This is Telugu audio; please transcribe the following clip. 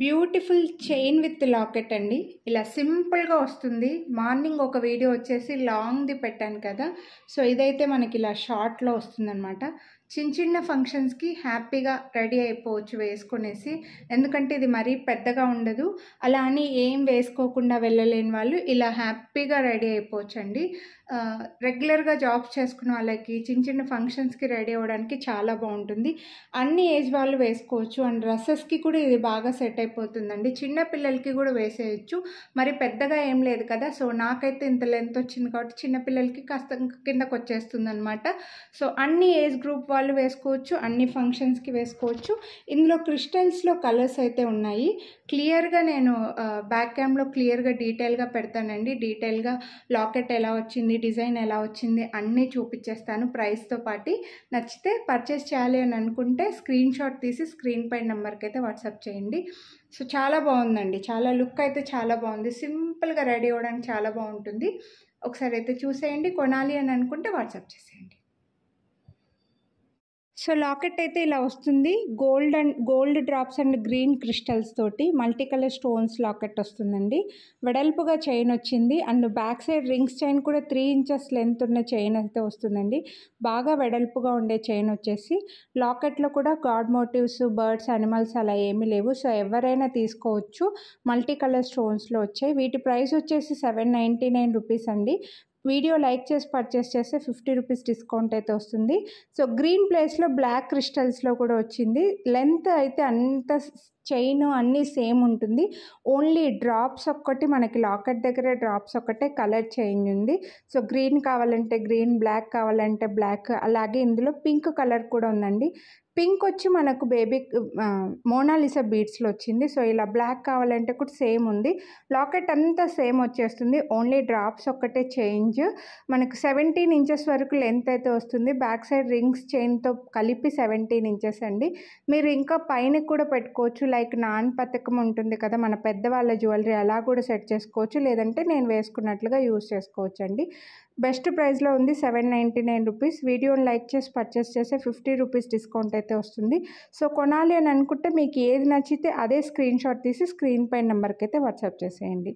బ్యూటిఫుల్ చైన్ విత్ లాకెట్ అండి ఇలా సింపుల్గా వస్తుంది మార్నింగ్ ఒక వీడియో వచ్చేసి లాంగ్ది పెట్టాను కదా సో ఇదైతే మనకి ఇలా షార్ట్లో వస్తుందన్నమాట చిన్న చిన్న ఫంక్షన్స్కి హ్యాపీగా రెడీ అయిపోవచ్చు వేసుకునేసి ఎందుకంటే ఇది మరీ పెద్దగా ఉండదు అలా అని ఏం వేసుకోకుండా వెళ్ళలేని వాళ్ళు ఇలా హ్యాపీగా రెడీ అయిపోవచ్చు అండి రెగ్యులర్గా జాబ్ చేసుకున్న వాళ్ళకి చిన్న చిన్న ఫంక్షన్స్కి రెడీ అవ్వడానికి చాలా బాగుంటుంది అన్ని ఏజ్ వాళ్ళు వేసుకోవచ్చు అండ్ డ్రెస్సెస్కి కూడా ఇది బాగా సెట్ అయిపోతుందండి చిన్న పిల్లలకి కూడా వేసేయచ్చు మరి పెద్దగా ఏం లేదు కదా సో నాకైతే ఇంత లెంత్ వచ్చింది కాబట్టి చిన్నపిల్లలకి కాస్త కిందకు వచ్చేస్తుంది అనమాట సో అన్ని ఏజ్ గ్రూప్ వాళ్ళు వేసుకోవచ్చు అన్ని ఫంక్షన్స్కి వేసుకోవచ్చు ఇందులో క్రిస్టల్స్లో కలర్స్ అయితే ఉన్నాయి క్లియర్గా నేను బ్యాక్ క్యామ్లో క్లియర్గా డీటెయిల్గా పెడతానండి డీటెయిల్గా లాకెట్ ఎలా వచ్చింది డిజైన్ ఎలా వచ్చింది అన్నీ చూపించేస్తాను ప్రైస్తో పాటు నచ్చితే పర్చేస్ చేయాలి అని అనుకుంటే స్క్రీన్ షాట్ తీసి స్క్రీన్ పై నెంబర్కి అయితే వాట్సాప్ చేయండి సో చాలా బాగుందండి చాలా లుక్ అయితే చాలా బాగుంది సింపుల్గా రెడీ అవ్వడానికి చాలా బాగుంటుంది ఒకసారి అయితే చూసేయండి కొనాలి అని అనుకుంటే వాట్సాప్ చేసేయండి సో లాకెట్ అయితే ఇలా వస్తుంది gold and gold drops and green crystals తోటి మల్టీ కలర్ స్టోన్స్ లాకెట్ వస్తుందండి వెడల్పుగా చైన్ వచ్చింది and back side rings chain కూడా త్రీ ఇంచెస్ లెంత్ ఉన్న చైన్ అయితే వస్తుందండి బాగా వెడల్పుగా ఉండే చైన్ వచ్చేసి లాకెట్లో కూడా గాడ్ మోటివ్స్ బర్డ్స్ అనిమల్స్ అలా ఏమీ లేవు సో ఎవరైనా తీసుకోవచ్చు మల్టీ కలర్ స్టోన్స్లో వచ్చాయి వీటి ప్రైస్ వచ్చేసి సెవెన్ నైంటీ నైన్ రూపీస్ అండి వీడియో లైక్ చేసి పర్చేస్ చేస్తే ఫిఫ్టీ రూపీస్ డిస్కౌంట్ అయితే వస్తుంది సో గ్రీన్ ప్లేస్లో బ్లాక్ క్రిస్టల్స్లో కూడా వచ్చింది లెంత్ అయితే అంత చైన్ అన్నీ సేమ్ ఉంటుంది ఓన్లీ డ్రాప్స్ ఒక్కటి మనకి లాకెట్ దగ్గర డ్రాప్స్ ఒక్కటే కలర్ చేంజ్ ఉంది సో గ్రీన్ కావాలంటే గ్రీన్ బ్లాక్ కావాలంటే బ్లాక్ అలాగే ఇందులో పింక్ కలర్ కూడా ఉందండి పింక్ వచ్చి మనకు బేబీ మోనాలిసా బీడ్స్లో వచ్చింది సో ఇలా బ్లాక్ కావాలంటే కూడా సేమ్ ఉంది లాకెట్ అంతా సేమ్ వచ్చేస్తుంది ఓన్లీ డ్రాప్స్ ఒక్కటే చేంజ్ మనకు సెవెంటీన్ ఇంచెస్ వరకు లెంత్ అయితే వస్తుంది బ్యాక్ సైడ్ రింగ్స్ చైన్తో కలిపి సెవెంటీన్ ఇంచెస్ అండి మీరు ఇంకా పైన కూడా పెట్టుకోవచ్చు లైక్ నాన్ పథకం ఉంటుంది కదా మన పెద్దవాళ్ళ జ్యువెలరీ అలా కూడా సెట్ చేసుకోవచ్చు లేదంటే నేను వేసుకున్నట్లుగా యూస్ చేసుకోవచ్చు అండి బెస్ట్ ప్రైస్లో ఉంది సెవెన్ నైంటీ నైన్ రూపీస్ వీడియోని లైక్ చేసి పర్చేస్ చేస్తే ఫిఫ్టీ రూపీస్ డిస్కౌంట్ అయితే వస్తుంది సో కొనాలి అని అనుకుంటే మీకు ఏది నచ్చితే అదే స్క్రీన్ షాట్ తీసి స్క్రీన్ పై నెంబర్కి అయితే వాట్సాప్ చేసేయండి